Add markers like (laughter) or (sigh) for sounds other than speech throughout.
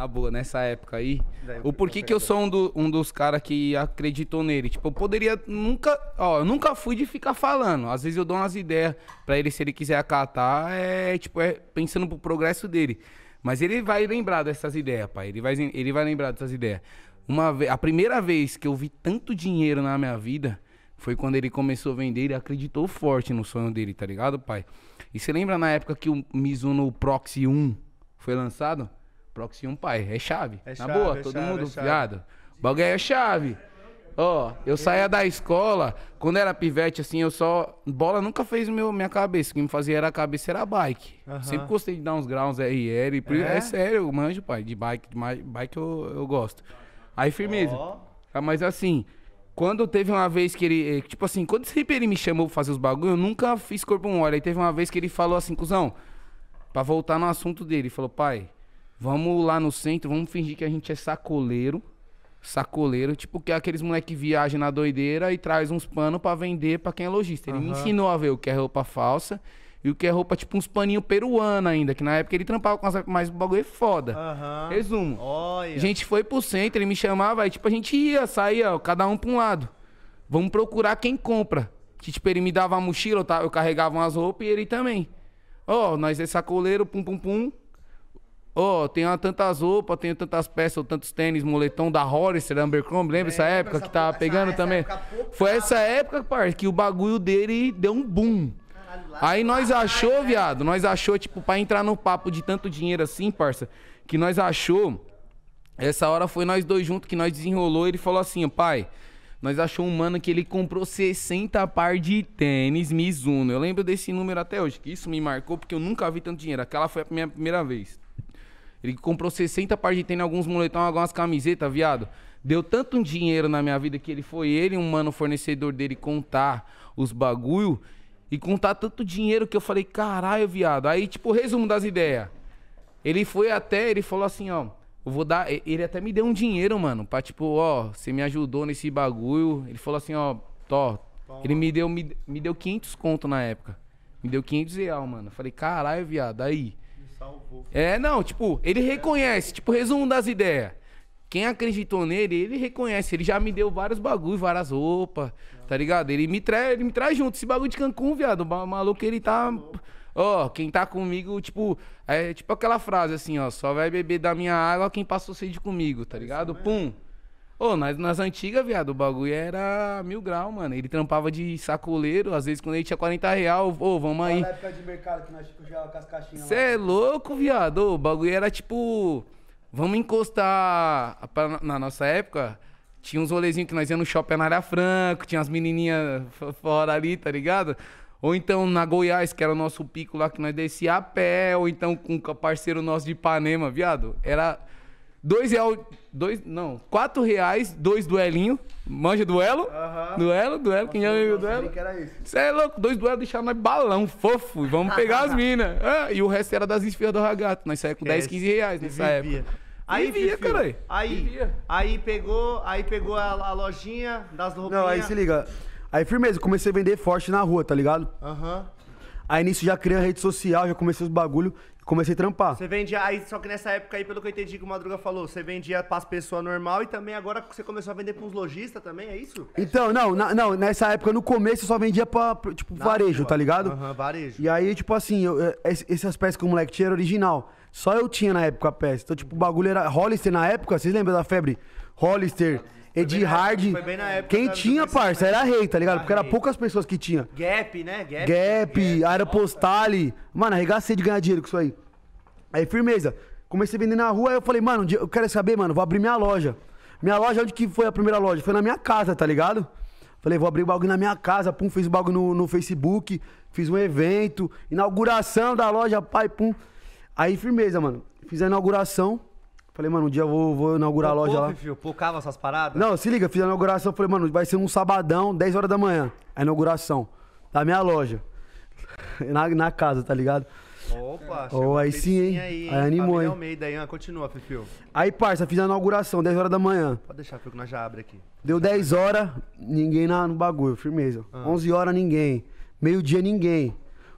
na boa, nessa época aí, o porquê que eu sou um, do, um dos caras que acreditou nele. Tipo, eu poderia nunca, ó, eu nunca fui de ficar falando. Às vezes eu dou umas ideias para ele, se ele quiser acatar, é, tipo, é pensando pro progresso dele. Mas ele vai lembrar dessas ideias, pai. Ele vai, ele vai lembrar dessas ideias. Uma vez, a primeira vez que eu vi tanto dinheiro na minha vida foi quando ele começou a vender, ele acreditou forte no sonho dele, tá ligado, pai? E você lembra na época que o Mizuno Proxy 1 foi lançado? Proxy 1, assim pai, é chave. É Na chave, boa, é todo chave, mundo, é viado. O bagulho é chave. Ó, eu saía da escola, quando era pivete, assim, eu só. Bola nunca fez meu, minha cabeça. O que me fazia era a cabeça era bike. Uhum. Sempre gostei de dar uns graus RR. É? é sério, eu manjo, pai. De bike, de bike eu, eu gosto. Aí, firmeza. Oh. Ah, mas assim, quando teve uma vez que ele. Eh, tipo assim, quando sempre ele me chamou pra fazer os bagulho, eu nunca fiz corpo mole. Aí teve uma vez que ele falou assim, cuzão, pra voltar no assunto dele, ele falou, pai. Vamos lá no centro, vamos fingir que a gente é sacoleiro. Sacoleiro, tipo que é aqueles moleque viaja na doideira e traz uns panos para vender para quem é lojista. Ele uhum. me ensinou a ver o que é roupa falsa e o que é roupa tipo uns paninho peruano ainda, que na época ele trampava com as mais bagulho é foda. Uhum. Resumo. Olha. A gente foi pro centro, ele me chamava, e tipo a gente ia, saía, cada um pra um lado. Vamos procurar quem compra. Que tipo ele me dava a mochila, eu, eu carregava umas roupas e ele também. Ó, oh, nós é sacoleiro, pum pum pum. Ó, oh, tenho tantas roupas, tenho tantas peças, ou tantos tênis, moletom da Hollister, Abercrombie, lembra é, essa época essa que tava pegando essa também? Foi essa época, parça, que o bagulho dele deu um boom. Caralho, Aí tá nós achou, cara, né? viado, nós achou, tipo, pra entrar no papo de tanto dinheiro assim, parça, que nós achou, essa hora foi nós dois juntos que nós desenrolou, ele falou assim, pai, nós achou um mano que ele comprou 60 par de tênis Mizuno. Eu lembro desse número até hoje, que isso me marcou porque eu nunca vi tanto dinheiro. Aquela foi a minha primeira vez. Ele comprou 60 par de tênis, alguns moletão, algumas camisetas, viado. Deu tanto dinheiro na minha vida que ele foi ele, um mano fornecedor dele, contar os bagulho e contar tanto dinheiro que eu falei, caralho, viado. Aí, tipo, resumo das ideias. Ele foi até, ele falou assim, ó. Eu vou dar. Ele até me deu um dinheiro, mano. Pra tipo, ó, você me ajudou nesse bagulho. Ele falou assim, ó, Tó. Ele me deu, me, me deu 500 conto na época. Me deu 500 real, mano. falei, caralho, viado, aí. É, não, tipo, ele reconhece, tipo, resumo das ideias. Quem acreditou nele, ele reconhece. Ele já me deu vários bagulhos, várias roupas, tá ligado? Ele me, trai, ele me traz junto. Esse bagulho de Cancún, viado, o maluco, ele tá. Ó, oh, quem tá comigo, tipo, é tipo aquela frase assim, ó, só vai beber da minha água quem passou sede comigo, tá ligado? Pum. Ô, nas, nas antigas, viado, o bagulho era mil grau, mano. Ele trampava de sacoleiro, às vezes quando ele tinha 40 real, ô, vamos aí. Na época de mercado que nós tipo, com as caixinhas Cê lá. é louco, viado. o bagulho era tipo. Vamos encostar. Pra, na nossa época, tinha uns rolezinhos que nós ia no shopping na área franco, tinha as menininhas fora ali, tá ligado? Ou então na Goiás, que era o nosso pico lá que nós descia a pé, ou então com um parceiro nosso de Ipanema, viado. Era Dois reais. Dois, não, quatro reais, dois duelinho. Manja duelo? Uhum. Duelo, duelo, quem já viu duelo? Você é louco, dois duelos deixaram nós balão, fofo, vamos pegar as (laughs) minas. Ah, e o resto era das esferas do ragato. Nós saímos com que 10, 15 reais nessa época. Aí vivia, caralho. Aí, vivia. aí pegou, aí pegou a, a lojinha das roupinhas. Não, aí se liga. Aí firmeza, comecei a vender forte na rua, tá ligado? Aham. Uhum. Aí nisso já criei a rede social, já comecei os bagulho comecei a trampar. Você vendia, aí, só que nessa época aí, pelo que eu entendi que o Madruga falou, você vendia para pessoas normal e também agora você começou a vender para lojistas também, é isso? Então, não, na, não, nessa época no começo eu só vendia para tipo, varejo, tá ligado? Aham, uhum, varejo. E aí, tipo assim, eu, eh, essas peças que o moleque tinha era original. Só eu tinha na época a peça. Então, tipo, o bagulho era Hollister na época, vocês lembram da febre? Hollister. Ed Hard. Foi bem na Época, Quem tinha, parça, era rei, tá ligado? Porque era poucas pessoas que tinha. Gap, né? Gap, Gap, Gap Aeropostale. Mano, arregacei de ganhar dinheiro com isso aí. Aí, firmeza. Comecei a vender na rua, aí eu falei, mano, eu quero saber, mano, vou abrir minha loja. Minha loja, onde que foi a primeira loja? Foi na minha casa, tá ligado? Falei, vou abrir o bagulho na minha casa, pum, fiz o bagulho no, no Facebook, fiz um evento, inauguração da loja, pai, pum. Aí, firmeza, mano. Fiz a inauguração. Falei, mano, um dia eu vou, vou inaugurar Pô, a loja pô, lá. Filho, pocava essas paradas? Não, se liga, fiz a inauguração. Falei, mano, vai ser um sabadão, 10 horas da manhã, a inauguração da minha loja. (laughs) Na, na casa, tá ligado? Opa, oh, aí sim, hein? Aí, aí animou, hein? Almeida aí, continua, Fifio. Aí, parça, fiz a inauguração, 10 horas da manhã. Pode deixar, Fifio, que nós já abre aqui. Deu 10 horas, ninguém na, no bagulho, firmeza. Ah. 11 horas, ninguém. Meio-dia, ninguém.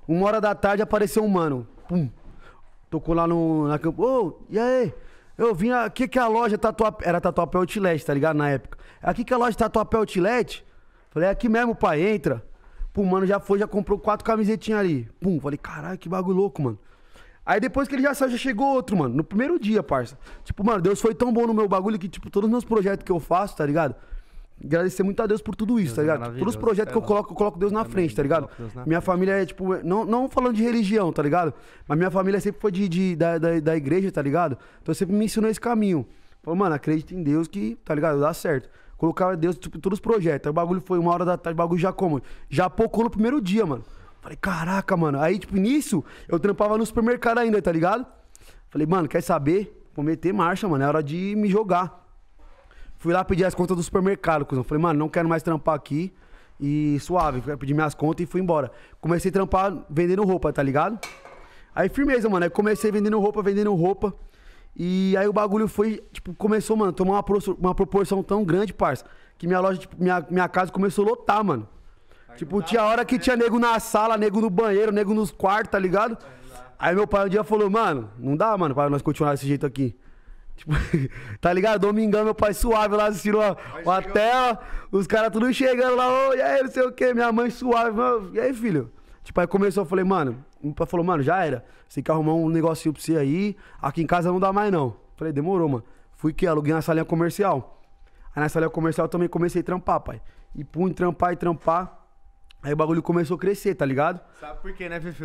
Uma hora da tarde, apareceu um mano. Pum. Tocou lá no, na campo. Ô, oh, e aí? Eu vim aqui que a loja Tatuapé... Era Tatuapé Outlet, tá ligado? Na época. Aqui que a loja Tatuapé Outlet... Falei, é aqui mesmo, pai, entra. Pô, mano, já foi, já comprou quatro camisetinhas ali. Pum, falei, caralho, que bagulho louco, mano. Aí depois que ele já saiu, já chegou outro, mano. No primeiro dia, parça. Tipo, mano, Deus foi tão bom no meu bagulho que, tipo, todos os meus projetos que eu faço, tá ligado? Agradecer muito a Deus por tudo isso, Deus tá é ligado? todos os projetos que eu é coloco, eu coloco Deus na frente, tá ligado? Minha família é, tipo, não, não falando de religião, tá ligado? Mas minha família sempre foi de, de da, da, da igreja, tá ligado? Então sempre me ensinou esse caminho. Falei, mano, acredita em Deus que, tá ligado? Dá certo. Colocava Deus tipo, todos os projetos. Aí o bagulho foi uma hora da tarde, o bagulho já como? Já pocou no primeiro dia, mano. Falei, caraca, mano. Aí, tipo, início, eu trampava no supermercado ainda, tá ligado? Falei, mano, quer saber? Vou meter marcha, mano. É hora de me jogar. Fui lá pedir as contas do supermercado, cuzão. Falei, mano, não quero mais trampar aqui. E suave, fui pedir minhas contas e fui embora. Comecei a trampar vendendo roupa, tá ligado? Aí firmeza, mano. Aí comecei vendendo roupa, vendendo roupa. E aí o bagulho foi, tipo, começou, mano, tomar uma, pro- uma proporção tão grande, parça, que minha loja, tipo, minha, minha casa começou a lotar, mano. tipo, tinha hora que tinha nego na sala, nego no banheiro, nego nos quartos, tá ligado? É, aí meu pai um dia falou, mano, não dá, mano, pra nós continuar desse jeito aqui. (laughs) Tipo, tá ligado? Domingão, meu pai suave lá assistindo a, uma tela, os caras tudo chegando lá, e aí, não sei o que, minha mãe suave, mano, e aí, filho? Tipo, aí começou, eu falei, mano, o pai falou, mano, já era. Você tem que arrumar um negocinho pra você aí. Aqui em casa não dá mais, não. Falei, demorou, mano. Fui que aluguei na salinha comercial. Aí na salinha comercial também comecei a trampar, pai. E pum, trampar e trampar. Aí o bagulho começou a crescer, tá ligado? Sabe por quê, né, Fefe?